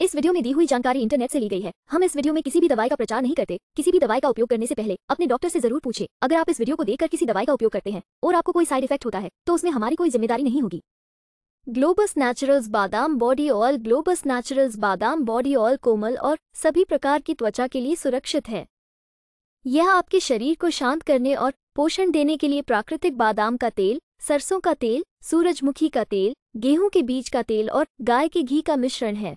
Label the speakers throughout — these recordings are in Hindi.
Speaker 1: इस वीडियो में दी हुई जानकारी इंटरनेट से ली गई है हम इस वीडियो में किसी भी दवाई का प्रचार नहीं करते किसी भी दवाई का उपयोग करने से पहले अपने डॉक्टर से जरूर पूछे अगर आप इस वीडियो को देखकर किसी दवाई का उपयोग करते हैं और आपको कोई साइड इफेक्ट होता है तो उसमें हमारी कोई जिम्मेदारी नहीं होगी ग्लोबस नेचुरल्स बादाम बॉडी ऑयल ग्लोबस नेचुरल्स बादाम बॉडी ऑयल कोमल और सभी प्रकार की त्वचा के लिए सुरक्षित है यह आपके शरीर को शांत करने और पोषण देने के लिए प्राकृतिक बादाम का तेल सरसों का तेल सूरजमुखी का तेल गेहूं के बीज का तेल और गाय के घी का मिश्रण है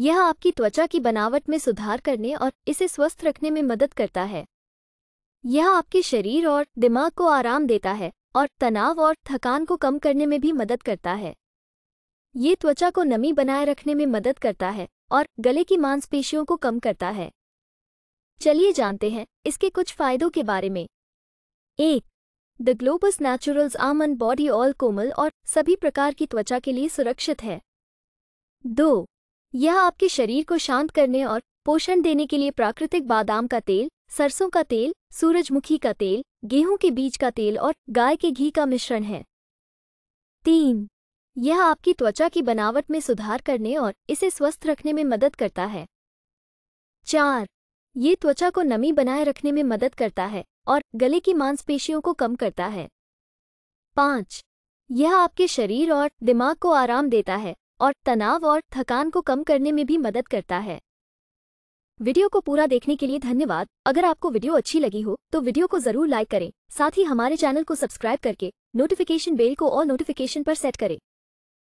Speaker 1: यह आपकी त्वचा की बनावट में सुधार करने और इसे स्वस्थ रखने में मदद करता है यह आपके शरीर और दिमाग को आराम देता है और तनाव और थकान को कम करने में भी मदद करता है ये त्वचा को नमी बनाए रखने में मदद करता है और गले की मांसपेशियों को कम करता है चलिए जानते हैं इसके कुछ फायदों के बारे में एक द ग्लोबस नेचुरल्स आमन बॉडी ऑयल कोमल और सभी प्रकार की त्वचा के लिए सुरक्षित है दो यह आपके शरीर को शांत करने और पोषण देने के लिए प्राकृतिक बादाम का तेल सरसों का तेल सूरजमुखी का तेल गेहूं के बीज का तेल और गाय के घी का मिश्रण है तीन यह आपकी त्वचा की बनावट में सुधार करने और इसे स्वस्थ रखने में मदद करता है चार ये त्वचा को नमी बनाए रखने में मदद करता है और गले की मांसपेशियों को कम करता है पाँच यह आपके शरीर और दिमाग को आराम देता है और तनाव और थकान को कम करने में भी मदद करता है वीडियो को पूरा देखने के लिए धन्यवाद अगर आपको वीडियो अच्छी लगी हो तो वीडियो को जरूर लाइक करें साथ ही हमारे चैनल को सब्सक्राइब करके नोटिफिकेशन बेल को और नोटिफिकेशन पर सेट करें